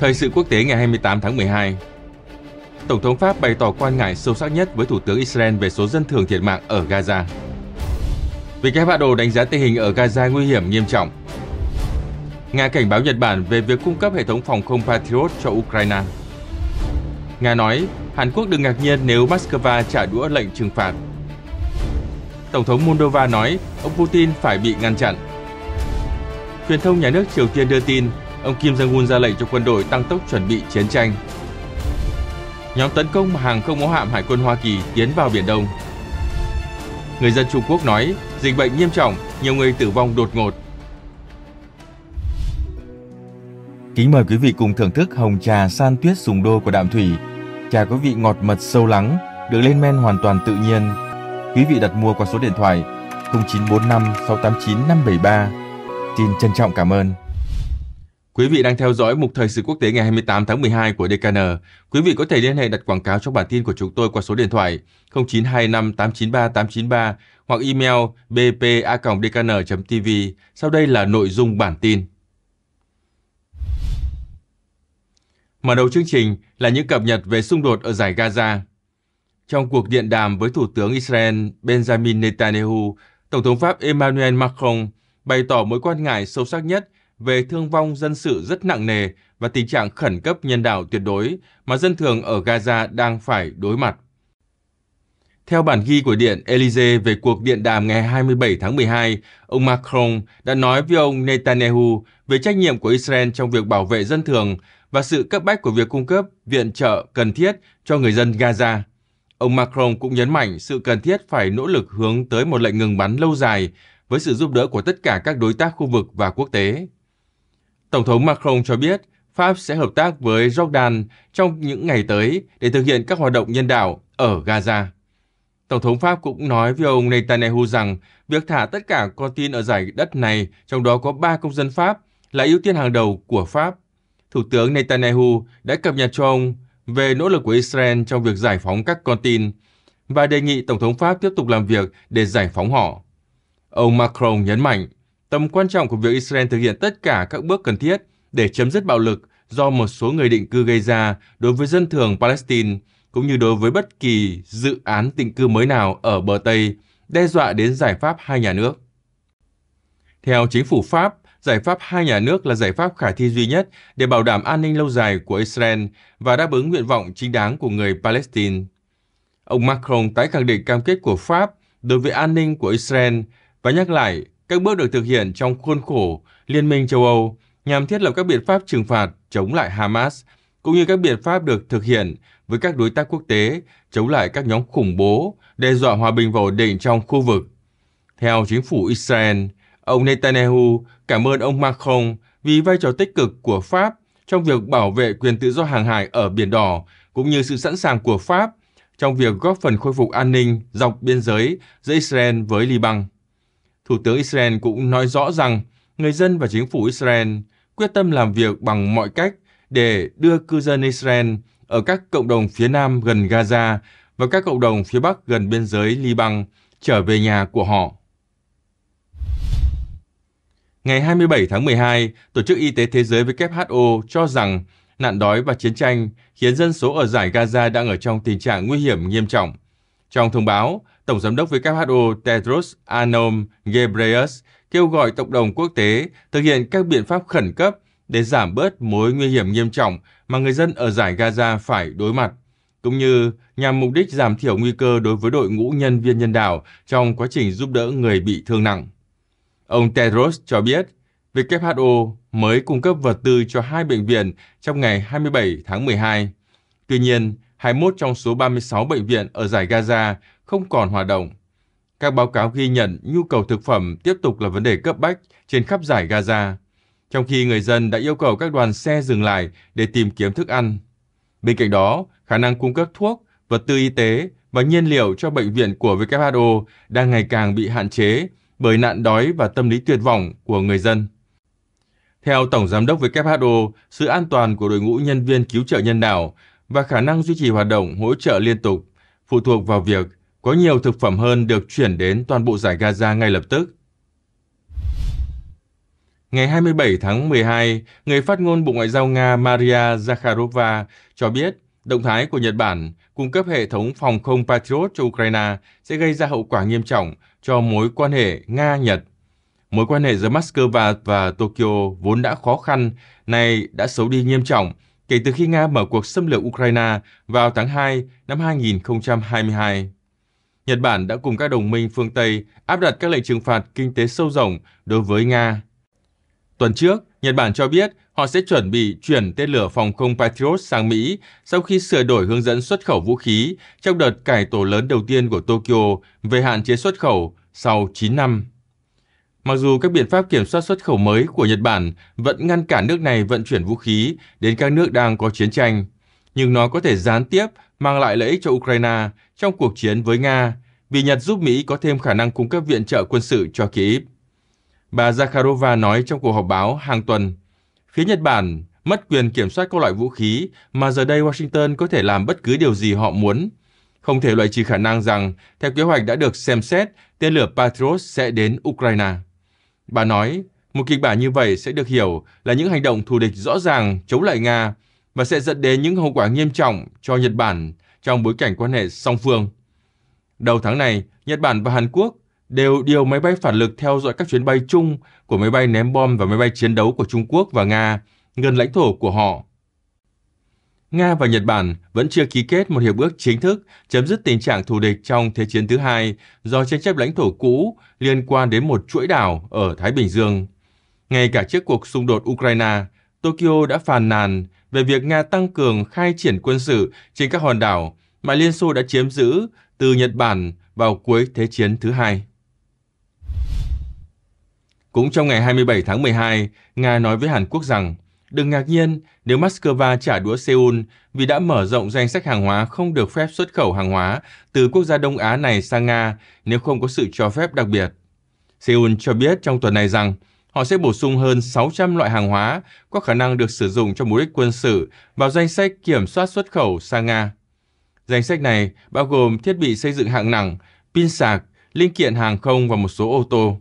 Thời sự quốc tế ngày 28 tháng 12 Tổng thống Pháp bày tỏ quan ngại sâu sắc nhất với Thủ tướng Israel về số dân thường thiệt mạng ở Gaza. WHO đánh giá tình hình ở Gaza nguy hiểm nghiêm trọng. Nga cảnh báo Nhật Bản về việc cung cấp hệ thống phòng không Patriot cho Ukraine. Nga nói, Hàn Quốc đừng ngạc nhiên nếu Moscow trả đũa lệnh trừng phạt. Tổng thống Moldova nói, ông Putin phải bị ngăn chặn. Truyền thông nhà nước Triều Tiên đưa tin ông Kim Jong-un ra lệnh cho quân đội tăng tốc chuẩn bị chiến tranh. Nhóm tấn công hàng không mẫu hạm Hải quân Hoa Kỳ tiến vào Biển Đông. Người dân Trung Quốc nói dịch bệnh nghiêm trọng, nhiều người tử vong đột ngột. Kính mời quý vị cùng thưởng thức hồng trà san tuyết sùng đô của Đạm Thủy. Trà có vị ngọt mật sâu lắng, được lên men hoàn toàn tự nhiên. Quý vị đặt mua qua số điện thoại 0945 689 573. Xin trân trọng cảm ơn. Quý vị đang theo dõi mục thời sự quốc tế ngày 28 tháng 12 của DKN. Quý vị có thể liên hệ đặt quảng cáo trong bản tin của chúng tôi qua số điện thoại 0925 893 893 hoặc email bpa.dkn.tv. Sau đây là nội dung bản tin. Mở đầu chương trình là những cập nhật về xung đột ở giải Gaza. Trong cuộc điện đàm với Thủ tướng Israel Benjamin Netanyahu, Tổng thống Pháp Emmanuel Macron bày tỏ mối quan ngại sâu sắc nhất về thương vong dân sự rất nặng nề và tình trạng khẩn cấp nhân đạo tuyệt đối mà dân thường ở Gaza đang phải đối mặt. Theo bản ghi của Điện Elysee về cuộc điện đàm ngày 27 tháng 12, ông Macron đã nói với ông Netanyahu về trách nhiệm của Israel trong việc bảo vệ dân thường và sự cấp bách của việc cung cấp viện trợ cần thiết cho người dân Gaza. Ông Macron cũng nhấn mạnh sự cần thiết phải nỗ lực hướng tới một lệnh ngừng bắn lâu dài với sự giúp đỡ của tất cả các đối tác khu vực và quốc tế. Tổng thống Macron cho biết Pháp sẽ hợp tác với Jordan trong những ngày tới để thực hiện các hoạt động nhân đạo ở Gaza. Tổng thống Pháp cũng nói với ông Netanyahu rằng việc thả tất cả con tin ở giải đất này, trong đó có ba công dân Pháp, là ưu tiên hàng đầu của Pháp. Thủ tướng Netanyahu đã cập nhật cho ông về nỗ lực của Israel trong việc giải phóng các con tin và đề nghị Tổng thống Pháp tiếp tục làm việc để giải phóng họ. Ông Macron nhấn mạnh, tầm quan trọng của việc Israel thực hiện tất cả các bước cần thiết để chấm dứt bạo lực do một số người định cư gây ra đối với dân thường Palestine, cũng như đối với bất kỳ dự án định cư mới nào ở bờ Tây, đe dọa đến giải pháp hai nhà nước. Theo chính phủ Pháp, giải pháp hai nhà nước là giải pháp khả thi duy nhất để bảo đảm an ninh lâu dài của Israel và đáp ứng nguyện vọng chính đáng của người Palestine. Ông Macron tái khẳng định cam kết của Pháp đối với an ninh của Israel và nhắc lại các bước được thực hiện trong khuôn khổ Liên minh châu Âu nhằm thiết lập các biện pháp trừng phạt chống lại Hamas, cũng như các biện pháp được thực hiện với các đối tác quốc tế chống lại các nhóm khủng bố đe dọa hòa bình và ổn định trong khu vực. Theo chính phủ Israel, ông Netanyahu cảm ơn ông Macron vì vai trò tích cực của Pháp trong việc bảo vệ quyền tự do hàng hải ở Biển Đỏ, cũng như sự sẵn sàng của Pháp trong việc góp phần khôi phục an ninh dọc biên giới giữa Israel với Liban. Thủ tướng Israel cũng nói rõ rằng người dân và chính phủ Israel quyết tâm làm việc bằng mọi cách để đưa cư dân Israel ở các cộng đồng phía Nam gần Gaza và các cộng đồng phía Bắc gần biên giới Liban trở về nhà của họ. Ngày 27 tháng 12, Tổ chức Y tế Thế giới WHO cho rằng nạn đói và chiến tranh khiến dân số ở giải Gaza đang ở trong tình trạng nguy hiểm nghiêm trọng – trong thông báo, Tổng Giám đốc WHO Tedros Adhanom Ghebreyesus kêu gọi cộng đồng quốc tế thực hiện các biện pháp khẩn cấp để giảm bớt mối nguy hiểm nghiêm trọng mà người dân ở giải Gaza phải đối mặt, cũng như nhằm mục đích giảm thiểu nguy cơ đối với đội ngũ nhân viên nhân đạo trong quá trình giúp đỡ người bị thương nặng. Ông Tedros cho biết, WHO mới cung cấp vật tư cho hai bệnh viện trong ngày 27 tháng 12. Tuy nhiên, 21 trong số 36 bệnh viện ở giải Gaza không còn hoạt động. Các báo cáo ghi nhận nhu cầu thực phẩm tiếp tục là vấn đề cấp bách trên khắp giải Gaza, trong khi người dân đã yêu cầu các đoàn xe dừng lại để tìm kiếm thức ăn. Bên cạnh đó, khả năng cung cấp thuốc, vật tư y tế và nhiên liệu cho bệnh viện của WHO đang ngày càng bị hạn chế bởi nạn đói và tâm lý tuyệt vọng của người dân. Theo Tổng Giám đốc WHO, sự an toàn của đội ngũ nhân viên cứu trợ nhân đạo và khả năng duy trì hoạt động hỗ trợ liên tục phụ thuộc vào việc có nhiều thực phẩm hơn được chuyển đến toàn bộ giải Gaza ngay lập tức. Ngày 27 tháng 12, người phát ngôn Bộ Ngoại giao Nga Maria Zakharova cho biết động thái của Nhật Bản cung cấp hệ thống phòng không Patriot cho Ukraine sẽ gây ra hậu quả nghiêm trọng cho mối quan hệ Nga-Nhật. Mối quan hệ giữa Moscow và Tokyo vốn đã khó khăn, nay đã xấu đi nghiêm trọng kể từ khi Nga mở cuộc xâm lược Ukraine vào tháng 2 năm 2022. Nhật Bản đã cùng các đồng minh phương Tây áp đặt các lệnh trừng phạt kinh tế sâu rộng đối với Nga. Tuần trước, Nhật Bản cho biết họ sẽ chuẩn bị chuyển tên lửa phòng không Patriot sang Mỹ sau khi sửa đổi hướng dẫn xuất khẩu vũ khí trong đợt cải tổ lớn đầu tiên của Tokyo về hạn chế xuất khẩu sau 9 năm mặc dù các biện pháp kiểm soát xuất khẩu mới của Nhật Bản vẫn ngăn cản nước này vận chuyển vũ khí đến các nước đang có chiến tranh, nhưng nó có thể gián tiếp mang lại lợi ích cho Ukraine trong cuộc chiến với Nga, vì Nhật giúp Mỹ có thêm khả năng cung cấp viện trợ quân sự cho Kyiv. Bà Zakharova nói trong cuộc họp báo hàng tuần, phía Nhật Bản mất quyền kiểm soát các loại vũ khí mà giờ đây Washington có thể làm bất cứ điều gì họ muốn. Không thể loại trừ khả năng rằng, theo kế hoạch đã được xem xét, tên lửa Patriot sẽ đến Ukraine. Bà nói, một kịch bản như vậy sẽ được hiểu là những hành động thù địch rõ ràng chống lại Nga và sẽ dẫn đến những hậu quả nghiêm trọng cho Nhật Bản trong bối cảnh quan hệ song phương. Đầu tháng này, Nhật Bản và Hàn Quốc đều điều máy bay phản lực theo dõi các chuyến bay chung của máy bay ném bom và máy bay chiến đấu của Trung Quốc và Nga gần lãnh thổ của họ Nga và Nhật Bản vẫn chưa ký kết một hiệp ước chính thức chấm dứt tình trạng thù địch trong Thế chiến thứ hai do tranh chấp lãnh thổ cũ liên quan đến một chuỗi đảo ở Thái Bình Dương. Ngay cả trước cuộc xung đột Ukraine, Tokyo đã phàn nàn về việc Nga tăng cường khai triển quân sự trên các hòn đảo mà Liên Xô đã chiếm giữ từ Nhật Bản vào cuối Thế chiến thứ hai. Cũng trong ngày 27 tháng 12, Nga nói với Hàn Quốc rằng Đừng ngạc nhiên nếu Moscow trả đũa Seoul vì đã mở rộng danh sách hàng hóa không được phép xuất khẩu hàng hóa từ quốc gia Đông Á này sang Nga nếu không có sự cho phép đặc biệt. Seoul cho biết trong tuần này rằng họ sẽ bổ sung hơn 600 loại hàng hóa có khả năng được sử dụng cho mục đích quân sự vào danh sách kiểm soát xuất khẩu sang Nga. Danh sách này bao gồm thiết bị xây dựng hạng nặng, pin sạc, linh kiện hàng không và một số ô tô.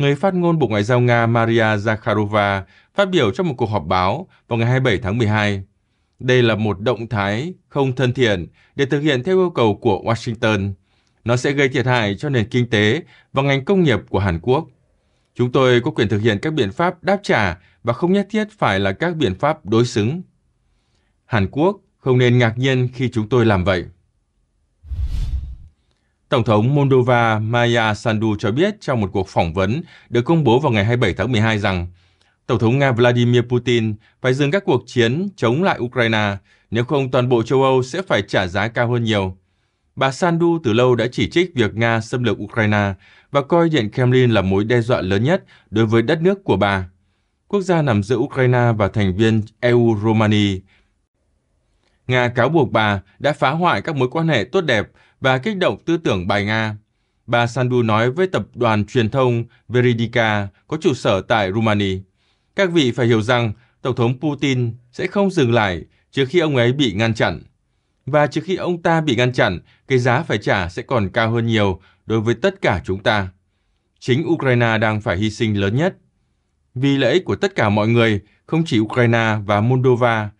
Người phát ngôn Bộ Ngoại giao Nga Maria Zakharova phát biểu trong một cuộc họp báo vào ngày 27 tháng 12. Đây là một động thái không thân thiện để thực hiện theo yêu cầu của Washington. Nó sẽ gây thiệt hại cho nền kinh tế và ngành công nghiệp của Hàn Quốc. Chúng tôi có quyền thực hiện các biện pháp đáp trả và không nhất thiết phải là các biện pháp đối xứng. Hàn Quốc không nên ngạc nhiên khi chúng tôi làm vậy. Tổng thống Moldova Maya Sandu cho biết trong một cuộc phỏng vấn được công bố vào ngày 27 tháng 12 rằng Tổng thống Nga Vladimir Putin phải dừng các cuộc chiến chống lại Ukraine, nếu không toàn bộ châu Âu sẽ phải trả giá cao hơn nhiều. Bà Sandu từ lâu đã chỉ trích việc Nga xâm lược Ukraine và coi Điện Kremlin là mối đe dọa lớn nhất đối với đất nước của bà. Quốc gia nằm giữa Ukraine và thành viên EU Romania. Nga cáo buộc bà đã phá hoại các mối quan hệ tốt đẹp và kích động tư tưởng bài Nga. Bà Sandu nói với tập đoàn truyền thông Veridica có trụ sở tại Rumania. Các vị phải hiểu rằng Tổng thống Putin sẽ không dừng lại trước khi ông ấy bị ngăn chặn. Và trước khi ông ta bị ngăn chặn, cái giá phải trả sẽ còn cao hơn nhiều đối với tất cả chúng ta. Chính Ukraine đang phải hy sinh lớn nhất. Vì lợi ích của tất cả mọi người, không chỉ Ukraine và Moldova,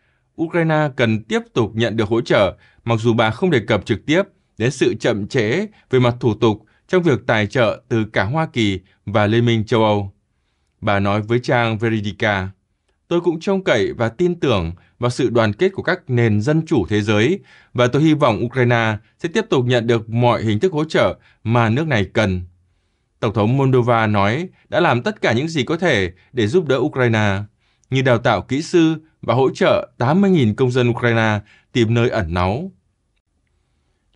Ukraine cần tiếp tục nhận được hỗ trợ, mặc dù bà không đề cập trực tiếp đến sự chậm trễ về mặt thủ tục trong việc tài trợ từ cả Hoa Kỳ và Liên minh châu Âu. Bà nói với trang Veridica, tôi cũng trông cậy và tin tưởng vào sự đoàn kết của các nền dân chủ thế giới và tôi hy vọng Ukraine sẽ tiếp tục nhận được mọi hình thức hỗ trợ mà nước này cần. Tổng thống Moldova nói đã làm tất cả những gì có thể để giúp đỡ Ukraine, như đào tạo kỹ sư và hỗ trợ 80.000 công dân Ukraine tìm nơi ẩn náu.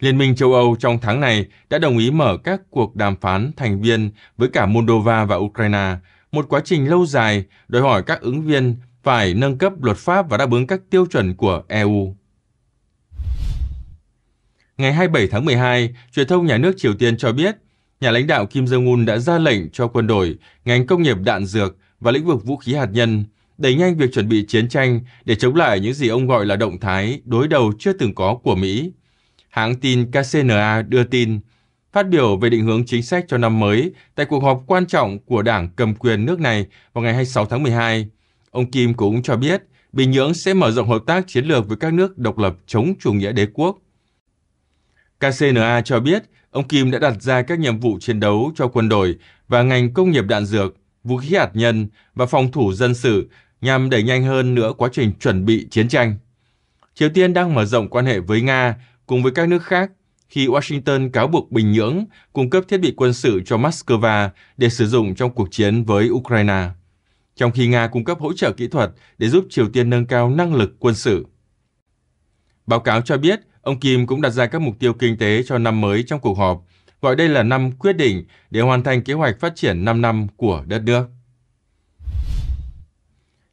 Liên minh châu Âu trong tháng này đã đồng ý mở các cuộc đàm phán thành viên với cả Moldova và Ukraine, một quá trình lâu dài đòi hỏi các ứng viên phải nâng cấp luật pháp và đáp ứng các tiêu chuẩn của EU. Ngày 27 tháng 12, truyền thông nhà nước Triều Tiên cho biết nhà lãnh đạo Kim Jong-un đã ra lệnh cho quân đội, ngành công nghiệp đạn dược và lĩnh vực vũ khí hạt nhân đẩy nhanh việc chuẩn bị chiến tranh để chống lại những gì ông gọi là động thái đối đầu chưa từng có của Mỹ – hãng tin KCNA đưa tin, phát biểu về định hướng chính sách cho năm mới tại cuộc họp quan trọng của đảng cầm quyền nước này vào ngày 26 tháng 12. Ông Kim cũng cho biết Bình Nhưỡng sẽ mở rộng hợp tác chiến lược với các nước độc lập chống chủ nghĩa đế quốc. KCNA cho biết ông Kim đã đặt ra các nhiệm vụ chiến đấu cho quân đội và ngành công nghiệp đạn dược, vũ khí hạt nhân và phòng thủ dân sự nhằm đẩy nhanh hơn nữa quá trình chuẩn bị chiến tranh. Triều Tiên đang mở rộng quan hệ với Nga cùng với các nước khác khi Washington cáo buộc Bình Nhưỡng cung cấp thiết bị quân sự cho Moscow để sử dụng trong cuộc chiến với Ukraine, trong khi Nga cung cấp hỗ trợ kỹ thuật để giúp Triều Tiên nâng cao năng lực quân sự. Báo cáo cho biết, ông Kim cũng đặt ra các mục tiêu kinh tế cho năm mới trong cuộc họp, gọi đây là năm quyết định để hoàn thành kế hoạch phát triển 5 năm của đất nước.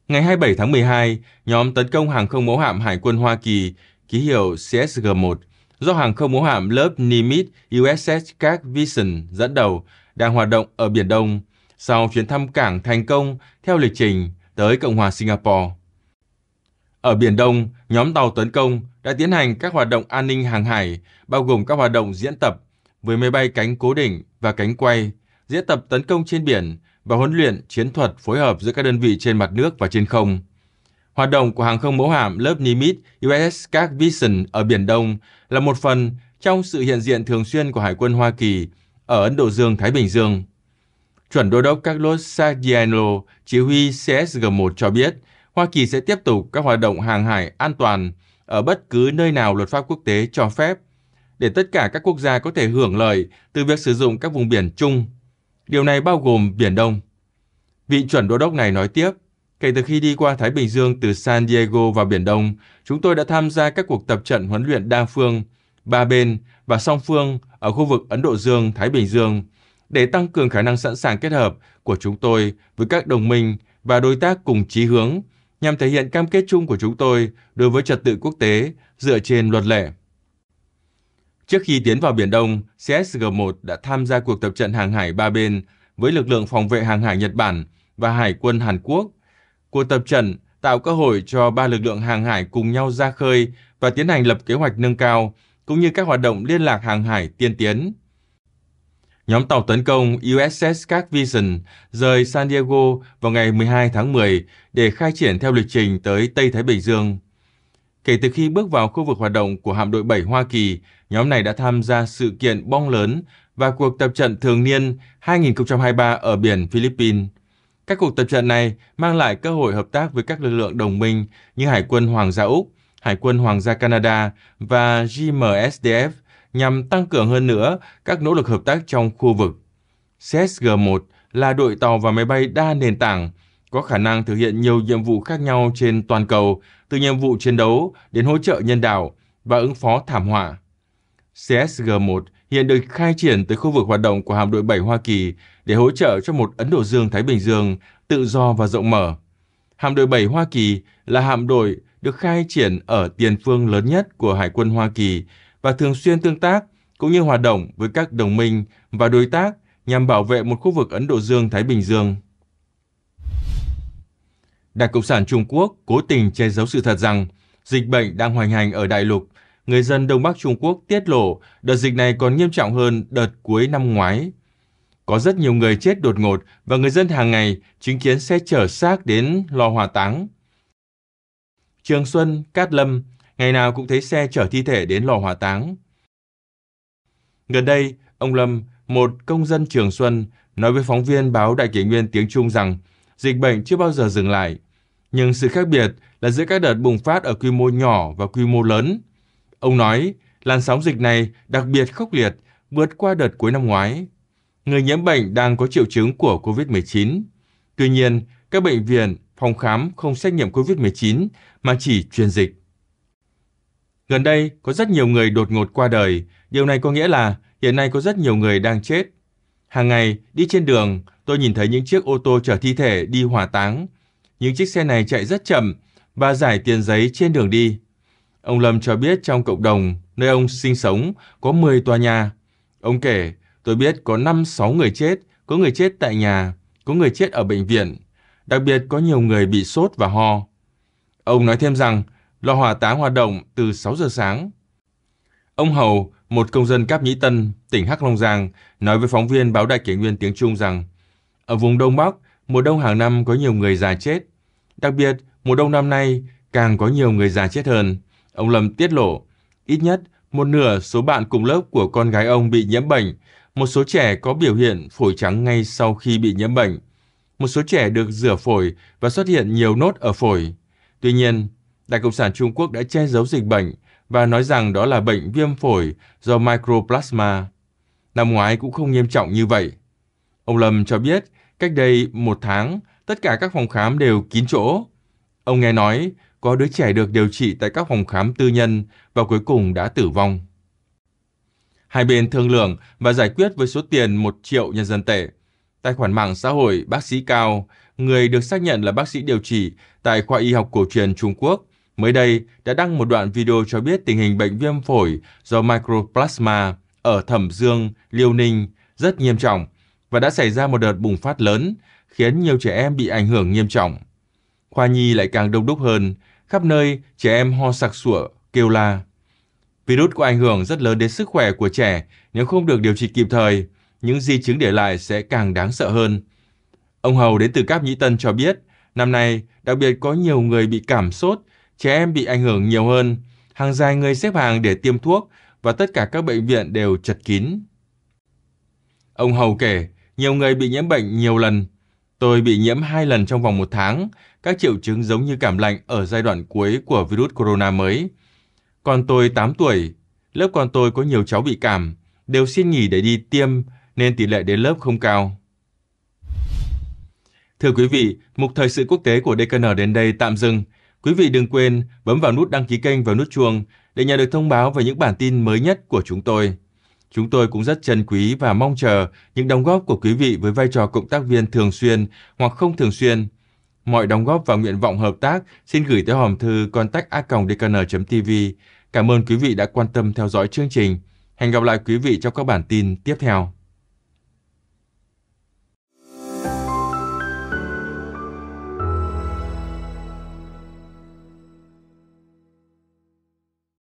Ngày 27 tháng 12, nhóm tấn công hàng không mẫu hạm Hải quân Hoa Kỳ ký hiệu CSG-1 do hàng không mẫu hạm lớp Nimitz USS Carl Vinson dẫn đầu đang hoạt động ở Biển Đông sau chuyến thăm cảng thành công theo lịch trình tới Cộng hòa Singapore. Ở Biển Đông, nhóm tàu tấn công đã tiến hành các hoạt động an ninh hàng hải, bao gồm các hoạt động diễn tập với máy bay cánh cố định và cánh quay, diễn tập tấn công trên biển và huấn luyện chiến thuật phối hợp giữa các đơn vị trên mặt nước và trên không. Hoạt động của hàng không mẫu hạm lớp Nimitz USS Carl Vinson ở Biển Đông là một phần trong sự hiện diện thường xuyên của Hải quân Hoa Kỳ ở Ấn Độ Dương-Thái Bình Dương. Chuẩn đô đốc Carlos Sagiano, chỉ huy CSG-1 cho biết, Hoa Kỳ sẽ tiếp tục các hoạt động hàng hải an toàn ở bất cứ nơi nào luật pháp quốc tế cho phép, để tất cả các quốc gia có thể hưởng lợi từ việc sử dụng các vùng biển chung. Điều này bao gồm Biển Đông. Vị chuẩn đô đốc này nói tiếp, Kể từ khi đi qua Thái Bình Dương từ San Diego vào Biển Đông, chúng tôi đã tham gia các cuộc tập trận huấn luyện đa phương, ba bên và song phương ở khu vực Ấn Độ Dương-Thái Bình Dương để tăng cường khả năng sẵn sàng kết hợp của chúng tôi với các đồng minh và đối tác cùng chí hướng nhằm thể hiện cam kết chung của chúng tôi đối với trật tự quốc tế dựa trên luật lệ. Trước khi tiến vào Biển Đông, CSG-1 đã tham gia cuộc tập trận hàng hải ba bên với lực lượng phòng vệ hàng hải Nhật Bản và Hải quân Hàn Quốc – Cuộc tập trận tạo cơ hội cho ba lực lượng hàng hải cùng nhau ra khơi và tiến hành lập kế hoạch nâng cao, cũng như các hoạt động liên lạc hàng hải tiên tiến. Nhóm tàu tấn công USS Clark Vision rời San Diego vào ngày 12 tháng 10 để khai triển theo lịch trình tới Tây Thái Bình Dương. Kể từ khi bước vào khu vực hoạt động của hạm đội 7 Hoa Kỳ, nhóm này đã tham gia sự kiện bong lớn và cuộc tập trận thường niên 2023 ở biển Philippines. Các cuộc tập trận này mang lại cơ hội hợp tác với các lực lượng đồng minh như Hải quân Hoàng gia Úc, Hải quân Hoàng gia Canada và GMSDF nhằm tăng cường hơn nữa các nỗ lực hợp tác trong khu vực. CSG-1 là đội tàu và máy bay đa nền tảng, có khả năng thực hiện nhiều nhiệm vụ khác nhau trên toàn cầu, từ nhiệm vụ chiến đấu đến hỗ trợ nhân đạo và ứng phó thảm họa. CSG-1 hiện được khai triển tới khu vực hoạt động của hạm đội 7 Hoa Kỳ để hỗ trợ cho một Ấn Độ Dương-Thái Bình Dương tự do và rộng mở. Hạm đội 7 Hoa Kỳ là hạm đội được khai triển ở tiền phương lớn nhất của Hải quân Hoa Kỳ và thường xuyên tương tác cũng như hoạt động với các đồng minh và đối tác nhằm bảo vệ một khu vực Ấn Độ Dương-Thái Bình Dương. Đảng Cộng sản Trung Quốc cố tình che giấu sự thật rằng dịch bệnh đang hoành hành ở đại lục người dân Đông Bắc Trung Quốc tiết lộ đợt dịch này còn nghiêm trọng hơn đợt cuối năm ngoái. Có rất nhiều người chết đột ngột và người dân hàng ngày chứng kiến xe chở xác đến lò hỏa táng. Trường Xuân, Cát Lâm, ngày nào cũng thấy xe chở thi thể đến lò hỏa táng. Gần đây, ông Lâm, một công dân Trường Xuân, nói với phóng viên báo Đại kỷ nguyên tiếng Trung rằng dịch bệnh chưa bao giờ dừng lại. Nhưng sự khác biệt là giữa các đợt bùng phát ở quy mô nhỏ và quy mô lớn, Ông nói, làn sóng dịch này đặc biệt khốc liệt, vượt qua đợt cuối năm ngoái. Người nhiễm bệnh đang có triệu chứng của COVID-19. Tuy nhiên, các bệnh viện, phòng khám không xét nghiệm COVID-19 mà chỉ truyền dịch. Gần đây, có rất nhiều người đột ngột qua đời. Điều này có nghĩa là hiện nay có rất nhiều người đang chết. Hàng ngày, đi trên đường, tôi nhìn thấy những chiếc ô tô chở thi thể đi hỏa táng. Những chiếc xe này chạy rất chậm và giải tiền giấy trên đường đi. Ông Lâm cho biết trong cộng đồng nơi ông sinh sống có 10 tòa nhà. Ông kể, tôi biết có 5-6 người chết, có người chết tại nhà, có người chết ở bệnh viện. Đặc biệt có nhiều người bị sốt và ho. Ông nói thêm rằng, lò hỏa táng hoạt động từ 6 giờ sáng. Ông Hầu, một công dân Cáp Nhĩ Tân, tỉnh Hắc Long Giang, nói với phóng viên báo Đại Kỷ Nguyên tiếng Trung rằng, ở vùng Đông Bắc, mùa đông hàng năm có nhiều người già chết. Đặc biệt, mùa đông năm nay càng có nhiều người già chết hơn. Ông Lâm tiết lộ, ít nhất một nửa số bạn cùng lớp của con gái ông bị nhiễm bệnh, một số trẻ có biểu hiện phổi trắng ngay sau khi bị nhiễm bệnh. Một số trẻ được rửa phổi và xuất hiện nhiều nốt ở phổi. Tuy nhiên, Đại Cộng sản Trung Quốc đã che giấu dịch bệnh và nói rằng đó là bệnh viêm phổi do microplasma. Năm ngoái cũng không nghiêm trọng như vậy. Ông Lâm cho biết, cách đây một tháng, tất cả các phòng khám đều kín chỗ. Ông nghe nói có đứa trẻ được điều trị tại các phòng khám tư nhân và cuối cùng đã tử vong. Hai bên thương lượng và giải quyết với số tiền 1 triệu nhân dân tệ. Tài khoản mạng xã hội bác sĩ Cao, người được xác nhận là bác sĩ điều trị tại khoa y học cổ truyền Trung Quốc, mới đây đã đăng một đoạn video cho biết tình hình bệnh viêm phổi do microplasma ở Thẩm Dương, Liêu Ninh rất nghiêm trọng và đã xảy ra một đợt bùng phát lớn, khiến nhiều trẻ em bị ảnh hưởng nghiêm trọng. Khoa nhi lại càng đông đúc hơn, Khắp nơi, trẻ em ho sặc sủa, kêu la. Virus có ảnh hưởng rất lớn đến sức khỏe của trẻ nếu không được điều trị kịp thời. Những di chứng để lại sẽ càng đáng sợ hơn. Ông Hầu đến từ Cáp Nhĩ Tân cho biết, năm nay đặc biệt có nhiều người bị cảm sốt, trẻ em bị ảnh hưởng nhiều hơn. Hàng dài người xếp hàng để tiêm thuốc và tất cả các bệnh viện đều chật kín. Ông Hầu kể, nhiều người bị nhiễm bệnh nhiều lần. Tôi bị nhiễm hai lần trong vòng một tháng, các triệu chứng giống như cảm lạnh ở giai đoạn cuối của virus corona mới. Còn tôi 8 tuổi, lớp con tôi có nhiều cháu bị cảm, đều xin nghỉ để đi tiêm nên tỷ lệ đến lớp không cao. Thưa quý vị, mục thời sự quốc tế của DKN đến đây tạm dừng. Quý vị đừng quên bấm vào nút đăng ký kênh và nút chuông để nhận được thông báo về những bản tin mới nhất của chúng tôi. Chúng tôi cũng rất trân quý và mong chờ những đóng góp của quý vị với vai trò cộng tác viên thường xuyên hoặc không thường xuyên – Mọi đóng góp và nguyện vọng hợp tác xin gửi tới hòm thư contact tv Cảm ơn quý vị đã quan tâm theo dõi chương trình. Hẹn gặp lại quý vị trong các bản tin tiếp theo.